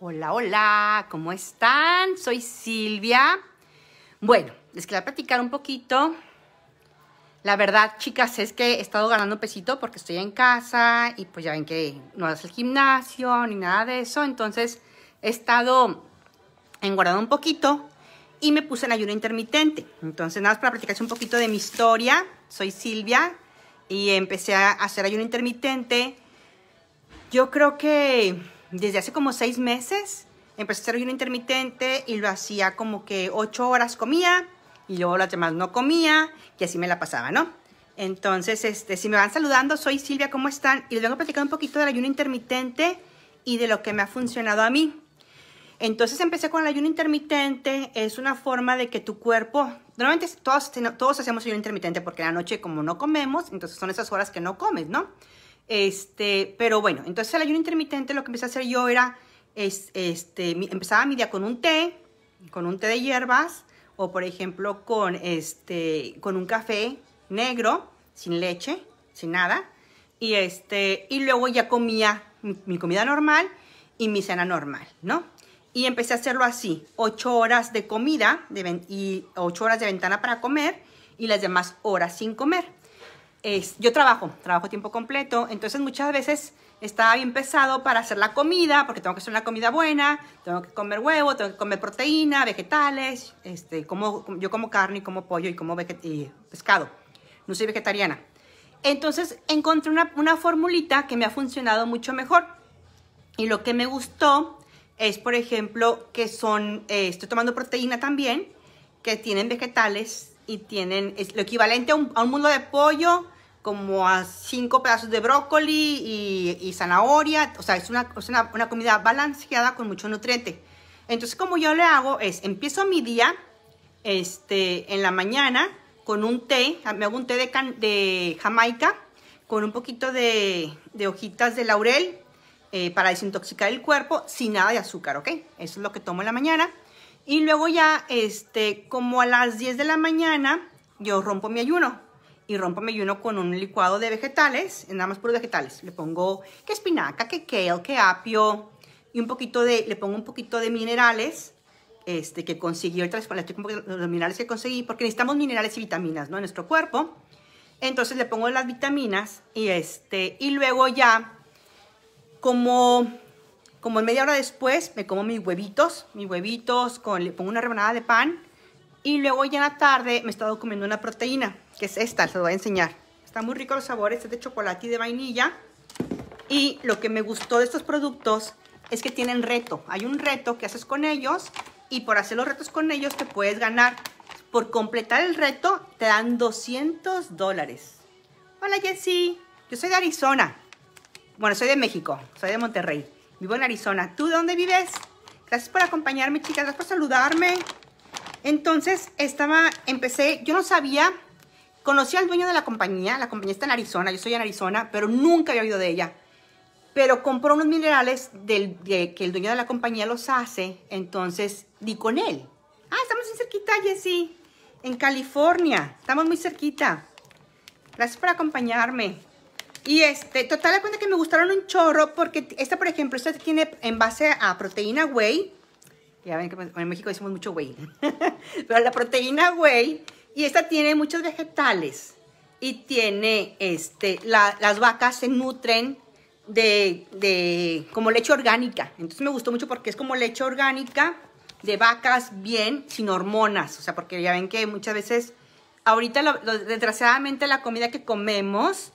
Hola, hola, ¿cómo están? Soy Silvia. Bueno, les quería platicar un poquito. La verdad, chicas, es que he estado ganando pesito porque estoy en casa y pues ya ven que no hace el gimnasio ni nada de eso. Entonces, he estado engordando un poquito y me puse en ayuno intermitente. Entonces, nada más para platicarles un poquito de mi historia. Soy Silvia y empecé a hacer ayuno intermitente. Yo creo que desde hace como seis meses empecé a hacer ayuno intermitente y lo hacía como que ocho horas comía y luego las demás no comía y así me la pasaba, ¿no? Entonces, este, si me van saludando, soy Silvia, ¿cómo están? Y les vengo a platicar un poquito del ayuno intermitente y de lo que me ha funcionado a mí. Entonces empecé con el ayuno intermitente, es una forma de que tu cuerpo, normalmente todos, todos hacemos ayuno intermitente porque en la noche como no comemos, entonces son esas horas que no comes, ¿no? Este, pero bueno, entonces el ayuno intermitente lo que empecé a hacer yo era, es, este, empezaba mi día con un té, con un té de hierbas, o por ejemplo con, este, con un café negro, sin leche, sin nada, y, este, y luego ya comía mi, comida normal y mi cena normal, ¿no? Y empecé a hacerlo así, ocho horas de comida de, y ocho horas de ventana para comer y las demás horas sin comer yo trabajo, trabajo tiempo completo, entonces muchas veces estaba bien pesado para hacer la comida, porque tengo que hacer una comida buena, tengo que comer huevo, tengo que comer proteína, vegetales, este, como, yo como carne, y como pollo y como pescado, no soy vegetariana. Entonces encontré una, formulita que me ha funcionado mucho mejor y lo que me gustó es, por ejemplo, que son, eh, estoy tomando proteína también, que tienen vegetales, y tienen lo equivalente a un, a mundo de pollo, como a cinco pedazos de brócoli y, y zanahoria. O sea, es, una, es una, una, comida balanceada con mucho nutriente. Entonces, como yo le hago es, empiezo mi día este, en la mañana con un té, me hago un té de, can, de jamaica con un poquito de, de hojitas de laurel eh, para desintoxicar el cuerpo sin nada de azúcar, ¿ok? Eso es lo que tomo en la mañana. Y luego ya, este, como a las 10 de la mañana, yo rompo mi ayuno. Y rompo mi ayuno con un licuado de vegetales, nada más puros vegetales. Le pongo que espinaca, que kale, que apio, y un poquito de, le pongo un poquito de minerales, este, que conseguí, ahorita les los minerales que conseguí, porque necesitamos minerales y vitaminas, ¿no? En nuestro cuerpo. Entonces le pongo las vitaminas y este, y luego ya, como como media hora después me como mis huevitos, mis huevitos, con, le pongo una rebanada de pan y luego ya en la tarde me he estado comiendo una proteína, que es esta, se lo voy a enseñar. Está muy rico los sabores, es de chocolate y de vainilla. Y lo que me gustó de estos productos es que tienen reto. Hay un reto que haces con ellos y por hacer los retos con ellos te puedes ganar. Por completar el reto te dan 200 dólares. Hola Jessy, yo soy de Arizona. Bueno, soy de México, soy de Monterrey. Vivo en Arizona. ¿Tú dónde vives? Gracias por acompañarme, chicas. Gracias por saludarme. Entonces, estaba, empecé, yo no sabía, conocí al dueño de la compañía, la compañía está en Arizona, yo soy en Arizona, pero nunca había oído de ella. Pero compró unos minerales de, que el dueño de la compañía los hace, entonces di con él. Ah, estamos muy cerquita, Jessy, en California, estamos muy cerquita. Gracias por acompañarme. Y este, total cuenta que me gustaron un chorro porque esta, por ejemplo, esta tiene en base a proteína whey. Ya ven que pues, en México decimos mucho whey. Pero la proteína whey. Y esta tiene muchos vegetales. Y tiene, este, las vacas se nutren de, de, como leche orgánica. Entonces me gustó mucho porque es como leche orgánica de vacas bien, sin hormonas. O sea, porque ya ven que muchas veces, ahorita desgraciadamente la comida que comemos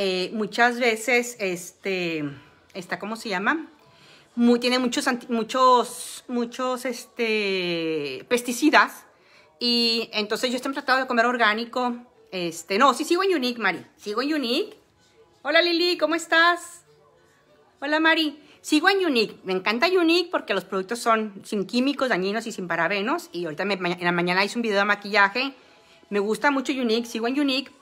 eh, muchas veces, este, está, ¿cómo se llama? tiene muchos, muchos, muchos este, pesticidas. Y entonces yo estoy tratando de comer orgánico. Este, no, sí sigo en Unique, Mari. Sigo en Unique. Hola Lili, ¿cómo estás? Hola Mari. Sigo en Unique. Me encanta Unique porque los productos son sin químicos, dañinos y sin parabenos. Y ahorita en la mañana hice un video de maquillaje. Me gusta mucho Unique, sigo en Unique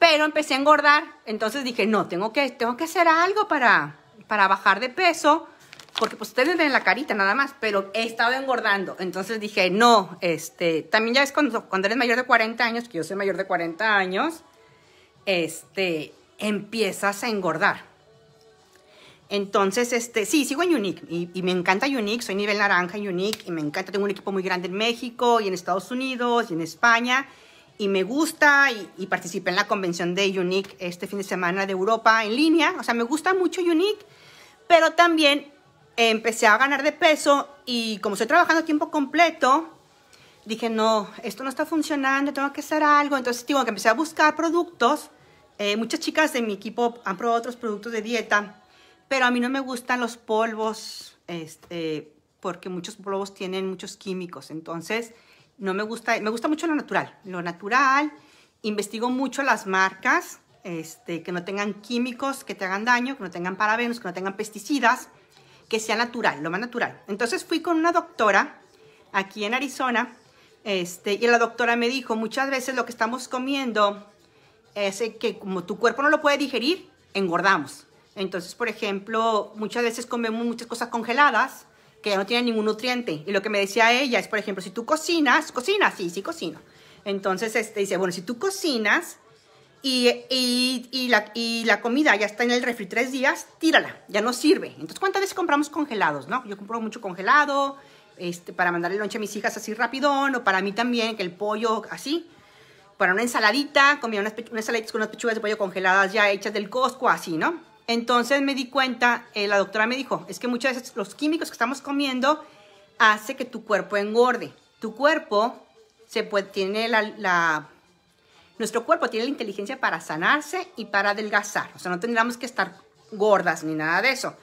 pero empecé a engordar. Entonces dije, no, tengo que, tengo que hacer algo para, para bajar de peso, porque pues ustedes ven la carita nada más, pero he estado engordando. Entonces dije, no, este, también ya es cuando, cuando eres mayor de 40 años, que yo soy mayor de 40 años, este, empiezas a engordar. Entonces, este, sí, sigo en Unique y, y, me encanta Unique, soy nivel naranja en Unique y me encanta, tengo un equipo muy grande en México y en Estados Unidos y en España y me gusta y, participé en la convención de Unique este fin de semana de Europa en línea. O sea, me gusta mucho Unique, pero también empecé a ganar de peso y como estoy trabajando a tiempo completo, dije, no, esto no está funcionando, tengo que hacer algo. Entonces, digo, que empecé a buscar productos. Eh, muchas chicas de mi equipo han probado otros productos de dieta, pero a mí no me gustan los polvos, este, porque muchos polvos tienen muchos químicos. Entonces, no me gusta, me gusta mucho lo natural. Lo natural, investigo mucho las marcas, este, que no tengan químicos que te hagan daño, que no tengan parabenos, que no tengan pesticidas, que sea natural, lo más natural. Entonces fui con una doctora aquí en Arizona este, y la doctora me dijo, muchas veces lo que estamos comiendo es que como tu cuerpo no lo puede digerir, engordamos. Entonces, por ejemplo, muchas veces comemos muchas cosas congeladas que no tiene ningún nutriente. Y lo que me decía ella es, por ejemplo, si tú cocinas, cocinas, sí, sí cocino. Entonces este, dice, bueno, si tú cocinas y, y, la, comida ya está en el refri tres días, tírala, ya no sirve. Entonces, ¿cuántas veces compramos congelados, no? Yo compro mucho congelado este, para mandarle lonche a mis hijas así rapidón o para mí también, que el pollo así. Para una ensaladita, comía unas, unas pechugas de pollo congeladas ya hechas del Costco, así, ¿no? Entonces me di cuenta, eh, la doctora me dijo, es que muchas veces los químicos que estamos comiendo hace que tu cuerpo engorde. Tu cuerpo se puede, tiene la, nuestro cuerpo tiene la inteligencia para sanarse y para adelgazar. O sea, no tendríamos que estar gordas ni nada de eso.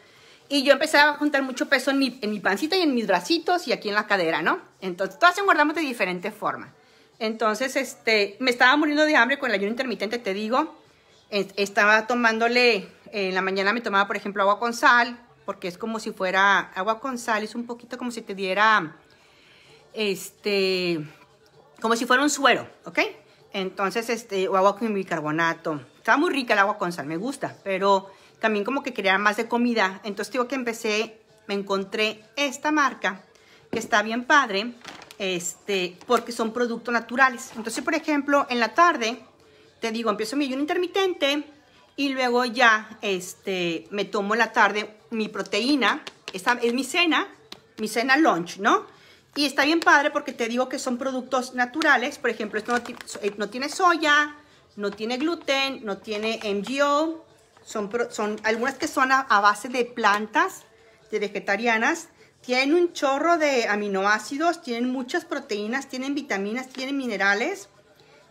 Y yo empecé a juntar mucho peso en mi, en mi pancita y en mis bracitos y aquí en la cadera, ¿no? Entonces, todas engordamos de diferente forma. Entonces, este, me estaba muriendo de hambre con el ayuno intermitente, te digo. Estaba tomándole en la mañana me tomaba, por ejemplo, agua con sal, porque es como si fuera agua con sal, es un poquito como si te diera, este, como si fuera un suero, ¿ok? Entonces, este, o agua con bicarbonato. está muy rica el agua con sal, me gusta, pero también como que quería más de comida. Entonces, digo que empecé, me encontré esta marca, que está bien padre, este, porque son productos naturales. Entonces, por ejemplo, en la tarde, te digo, empiezo mi ayuno intermitente, y luego ya este, me tomo la tarde mi proteína. Esta es mi cena, mi cena lunch, ¿no? Y está bien padre porque te digo que son productos naturales. Por ejemplo, esto no, eh, tiene soya, no tiene gluten, no tiene MGO. Son, son algunas que son a, a base de plantas, de vegetarianas. Tienen un chorro de aminoácidos, tienen muchas proteínas, tienen vitaminas, tienen minerales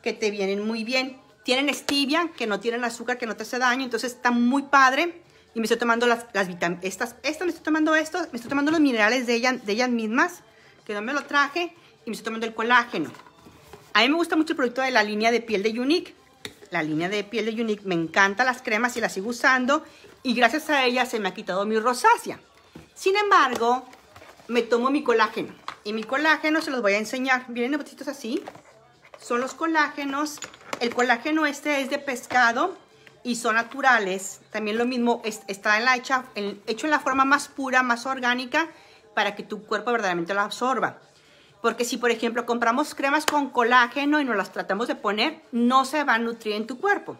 que te vienen muy bien. Tienen stevia, que no tienen azúcar, que no te hace daño, entonces está muy padre. Y me estoy tomando las, las vitaminas, estas, estas me estoy tomando esto, me estoy tomando los minerales de, de ellas mismas, que no me lo traje, y me estoy tomando el colágeno. A mí me gusta mucho el producto de la línea de piel de Unique. La línea de piel de Unique, me encantan las cremas y las sigo usando. Y gracias a ella se me ha quitado mi rosácea. Sin embargo, me tomo mi colágeno. Y mi colágeno se los voy a enseñar. Vienen los botitos así. Son los colágenos el colágeno este es de pescado y son naturales. También lo mismo, está hecho en la forma más pura, más orgánica, para que tu cuerpo verdaderamente lo absorba. Porque si, por ejemplo, compramos cremas con colágeno y nos las tratamos de poner, no se va a nutrir en tu cuerpo.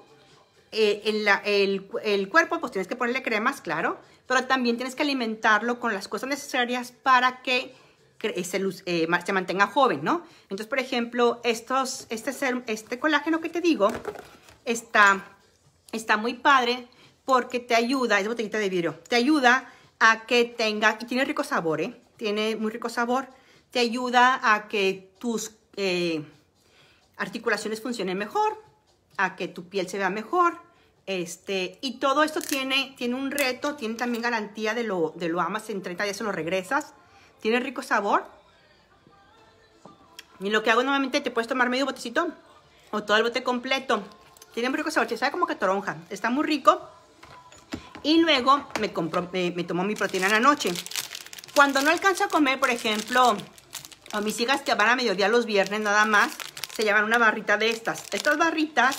Eh, el, cuerpo, pues tienes que ponerle cremas, claro, pero también tienes que alimentarlo con las cosas necesarias para que eh, se, eh, se mantenga joven, ¿no? Entonces, por ejemplo, estos, este, este colágeno que te digo está, está muy padre porque te ayuda, es botellita de vidrio, te ayuda a que tenga, y tiene rico sabor, ¿eh? Tiene muy rico sabor, te ayuda a que tus eh, articulaciones funcionen mejor, a que tu piel se vea mejor, este, y todo esto tiene, tiene un reto, tiene también garantía de lo, de lo amas en 30 días se lo regresas, tiene rico sabor. Y lo que hago normalmente te puedes tomar medio botecito o todo el bote completo. Tiene un rico sabor, sabe como que toronja. Está muy rico. Y luego me, compro, me, tomo mi proteína en la noche. Cuando no alcanzo a comer, por ejemplo, a mis hijas que van a mediodía los viernes nada más, se llevan una barrita de estas. Estas barritas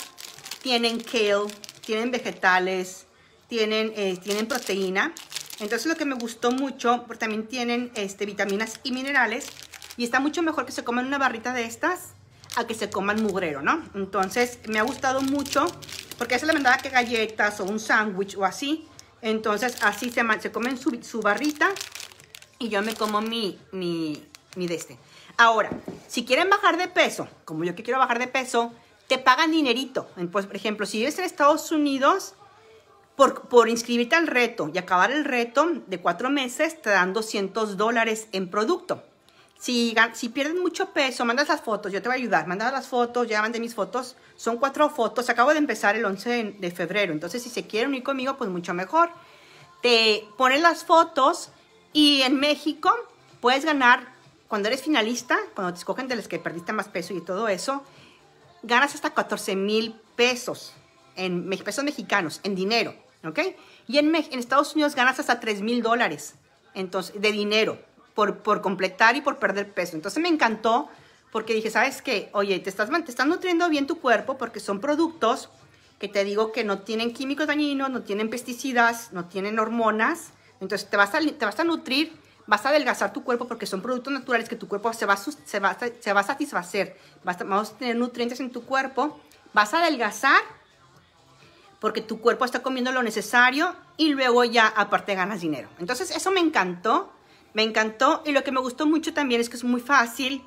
tienen kale, tienen vegetales, tienen, eh, tienen proteína entonces lo que me gustó mucho, porque también tienen este, vitaminas y minerales, y está mucho mejor que se coman una barrita de estas a que se coman mugrero, ¿no? Entonces me ha gustado mucho, porque es la verdad que galletas o un sándwich o así, entonces así se, se comen su, su, barrita y yo me como mi, mi, mi de este. Ahora, si quieren bajar de peso, como yo que quiero bajar de peso, te pagan dinerito. Pues, por ejemplo, si vives en Estados Unidos, por, inscribirte al reto y acabar el reto de cuatro meses, te dan 200 dólares en producto. Si, si pierdes mucho peso, mandas las fotos, yo te voy a ayudar. Mandas las fotos, ya mandé mis fotos. Son cuatro fotos, acabo de empezar el 11 de febrero. Entonces, si se quieren unir conmigo, pues mucho mejor. Te ponen las fotos y en México puedes ganar, cuando eres finalista, cuando te escogen de los que perdiste más peso y todo eso, ganas hasta 14 mil pesos, en pesos mexicanos, en dinero. ¿ok? Y en, en Estados Unidos ganas hasta 3 mil dólares entonces, de dinero por, por completar y por perder peso. Entonces me encantó porque dije, ¿sabes qué? Oye, te estás, te estás nutriendo bien tu cuerpo porque son productos que te digo que no tienen químicos dañinos, no tienen pesticidas, no tienen hormonas. Entonces te vas a, te vas a nutrir, vas a adelgazar tu cuerpo porque son productos naturales que tu cuerpo se va, se va, se va a satisfacer. Vas a, vamos a tener nutrientes en tu cuerpo, vas a adelgazar porque tu cuerpo está comiendo lo necesario y luego ya aparte ganas dinero. Entonces eso me encantó, me encantó y lo que me gustó mucho también es que es muy fácil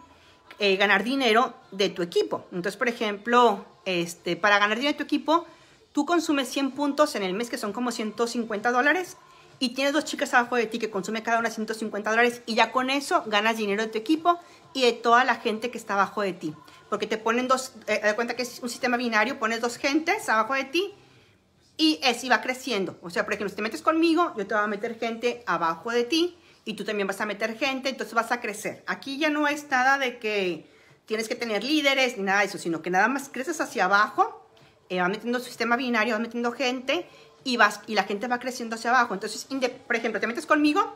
eh, ganar dinero de tu equipo. Entonces, por ejemplo, este, para ganar dinero de tu equipo, tú consumes 100 puntos en el mes, que son como 150 dólares, y tienes dos chicas abajo de ti que consumen cada una 150 dólares, y ya con eso ganas dinero de tu equipo y de toda la gente que está abajo de ti. Porque te ponen dos, eh, de cuenta que es un sistema binario, pones dos gentes abajo de ti y es, y va creciendo. O sea, por ejemplo, si te metes conmigo, yo te voy a meter gente abajo de ti y tú también vas a meter gente, entonces vas a crecer. Aquí ya no es nada de que tienes que tener líderes ni nada de eso, sino que nada más creces hacia abajo, eh, vas metiendo sistema binario, vas metiendo gente y, vas, y la gente va creciendo hacia abajo. Entonces, por ejemplo, te metes conmigo,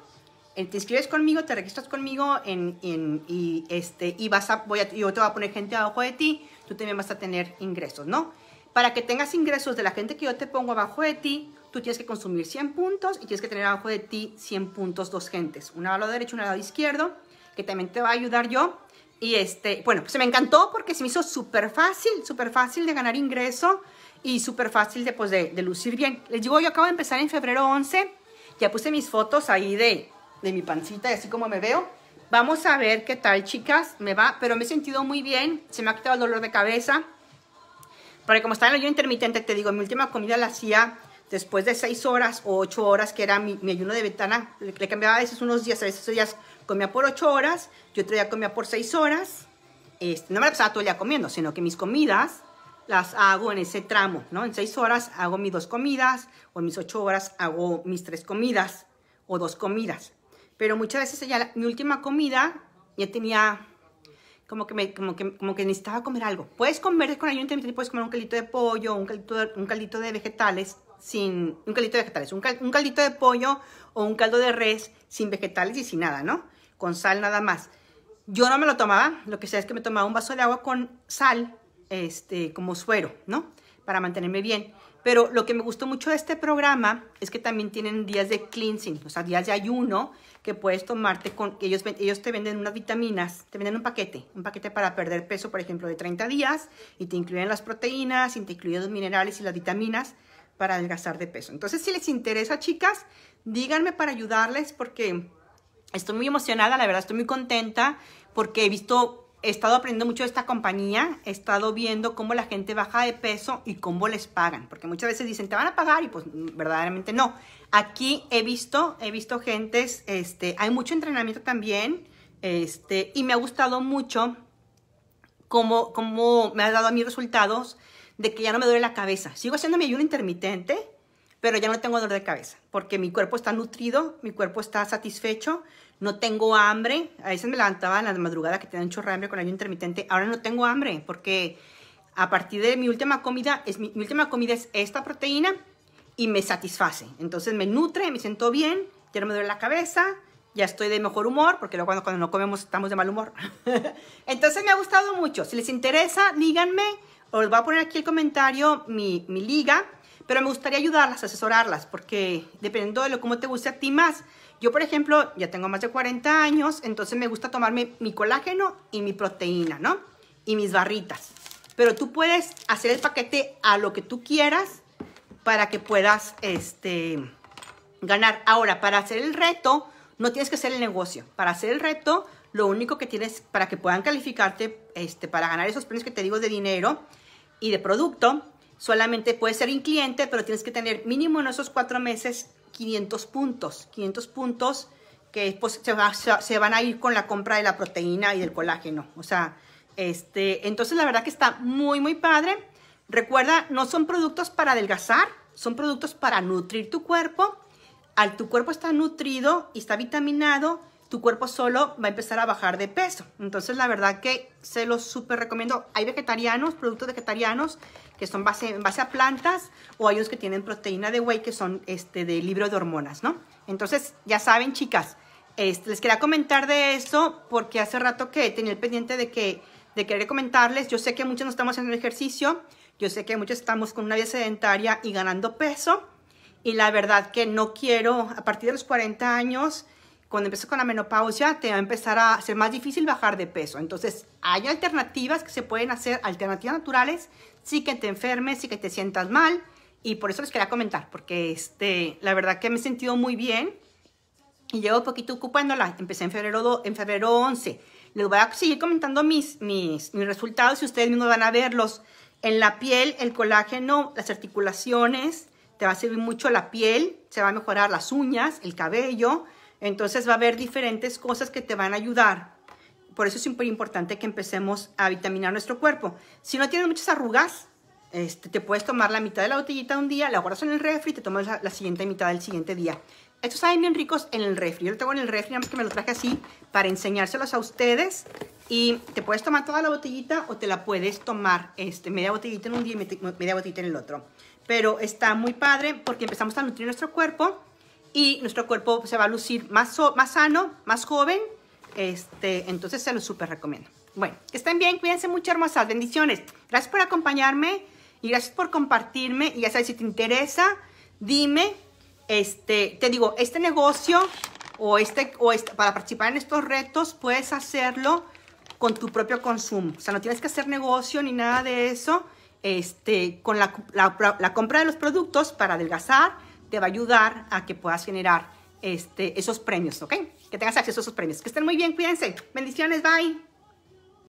eh, te inscribes conmigo, te registras conmigo y, este, y vas a, voy a, yo te voy a poner gente abajo de ti, tú también vas a tener ingresos, ¿no? para que tengas ingresos de la gente que yo te pongo abajo de ti, tú tienes que consumir 100 puntos y tienes que tener abajo de ti 100 puntos dos gentes, una al lado derecho, una al lado izquierdo, que también te va a ayudar yo. Y este, bueno, pues se me encantó porque se me hizo súper fácil, súper fácil de ganar ingreso y súper fácil de, pues, de, lucir bien. Les digo, yo acabo de empezar en febrero 11, ya puse mis fotos ahí de, de mi pancita y así como me veo. Vamos a ver qué tal, chicas, me va, pero me he sentido muy bien, se me ha quitado el dolor de cabeza, porque como estaba en el ayuno intermitente, te digo, mi última comida la hacía después de seis horas o ocho horas, que era mi, ayuno de ventana. Le, cambiaba a veces unos días, a veces días comía por ocho horas, yo otro día comía por seis horas. Este, no me la pasaba todo el día comiendo, sino que mis comidas las hago en ese tramo, ¿no? En seis horas hago mis dos comidas, o en mis ocho horas hago mis tres comidas, o dos comidas. Pero muchas veces ya mi última comida ya tenía como que, me, como, que, como que necesitaba comer algo. Puedes comer con ayuno intermitente, puedes comer un caldito de pollo, un caldito un caldito de vegetales, sin, un caldito de vegetales, un, cal, un caldito de pollo o un caldo de res sin vegetales y sin nada, ¿no? Con sal nada más. Yo no me lo tomaba, lo que sé es que me tomaba un vaso de agua con sal, este, como suero, ¿no? Para mantenerme bien. Pero lo que me gustó mucho de este programa es que también tienen días de cleansing, o sea, días de ayuno que puedes tomarte con... Ellos, ellos te venden unas vitaminas, te venden un paquete, un paquete para perder peso, por ejemplo, de 30 días, y te incluyen las proteínas, y te incluyen los minerales y las vitaminas para adelgazar de peso. Entonces, si les interesa, chicas, díganme para ayudarles porque estoy muy emocionada, la verdad estoy muy contenta porque he visto he estado aprendiendo mucho de esta compañía, he estado viendo cómo la gente baja de peso y cómo les pagan, porque muchas veces dicen, te van a pagar y pues mm, verdaderamente no. Aquí he visto, he visto gentes, este, hay mucho entrenamiento también, este, y me ha gustado mucho cómo, cómo me ha dado a mí resultados de que ya no me duele la cabeza. Sigo haciendo mi ayuno intermitente, pero ya no tengo dolor de cabeza, porque mi cuerpo está nutrido, mi cuerpo está satisfecho, no tengo hambre. A veces me levantaba en la madrugada que tenía un chorro de hambre con el ayuno intermitente. Ahora no tengo hambre porque a partir de mi última comida, es, mi, última comida es esta proteína y me satisface. Entonces me nutre, me siento bien, ya no me duele la cabeza, ya estoy de mejor humor, porque luego cuando, no comemos estamos de mal humor. Entonces me ha gustado mucho. Si les interesa, díganme, os voy a poner aquí el comentario, mi, liga, pero me gustaría ayudarlas, asesorarlas, porque dependiendo de lo, cómo te guste a ti más, yo, por ejemplo, ya tengo más de 40 años, entonces me gusta tomarme mi colágeno y mi proteína, ¿no? Y mis barritas. Pero tú puedes hacer el paquete a lo que tú quieras para que puedas este, ganar. Ahora, para hacer el reto, no tienes que hacer el negocio. Para hacer el reto, lo único que tienes para que puedan calificarte este, para ganar esos premios que te digo de dinero y de producto, solamente puedes ser un cliente, pero tienes que tener mínimo en esos cuatro meses 500 puntos, 500 puntos que después se, van a ir con la compra de la proteína y del colágeno. O sea, este, entonces la verdad que está muy, muy padre. Recuerda, no son productos para adelgazar, son productos para nutrir tu cuerpo. Al tu cuerpo está nutrido y está vitaminado, tu cuerpo solo va a empezar a bajar de peso. Entonces, la verdad que se los súper recomiendo. Hay vegetarianos, productos vegetarianos que son base, en base a plantas o hay unos que tienen proteína de whey que son este, de libro de hormonas, ¿no? Entonces, ya saben, chicas, este, les quería comentar de eso porque hace rato que tenía el pendiente de que de querer comentarles. Yo sé que muchos no estamos haciendo ejercicio, yo sé que muchos estamos con una vida sedentaria y ganando peso. Y la verdad que no quiero, a partir de los 40 años, cuando empiezas con la menopausia te va a empezar a ser más difícil bajar de peso. Entonces, hay alternativas que se pueden hacer, alternativas naturales, sí que te enfermes, sí que te sientas mal. Y por eso les quería comentar, porque este, la verdad que me he sentido muy bien y llevo poquito ocupándola. Empecé en febrero, en febrero 11. Les voy a seguir comentando mis, mis, mis resultados y ustedes mismos van a verlos. En la piel, el colágeno, las articulaciones, te va a servir mucho la piel, se va a mejorar las uñas, el cabello, entonces va a haber diferentes cosas que te van a ayudar. Por eso es súper importante que empecemos a vitaminar nuestro cuerpo. Si no tienes muchas arrugas, este, te puedes tomar la mitad de la botellita un día, la guardas en el refri y te tomas la, siguiente mitad del siguiente día. Estos saben bien ricos en el refri. Yo lo tengo en el refri, nada más que me lo traje así para enseñárselos a ustedes. Y te puedes tomar toda la botellita o te la puedes tomar este, media botellita en un día y media botellita en el otro. Pero está muy padre porque empezamos a nutrir nuestro cuerpo y nuestro cuerpo se va a lucir más, más sano, más joven. Este, entonces se lo súper recomiendo. Bueno, que estén bien, cuídense mucho, hermosas. Bendiciones. Gracias por acompañarme y gracias por compartirme. Y ya sabes, si te interesa, dime. Este, te digo, este negocio o este, o este, para participar en estos retos, puedes hacerlo con tu propio consumo. O sea, no tienes que hacer negocio ni nada de eso. Este, con la, la compra de los productos para adelgazar, te va a ayudar a que puedas generar este, esos premios, ¿ok? Que tengas acceso a esos premios. Que estén muy bien, cuídense. Bendiciones, bye.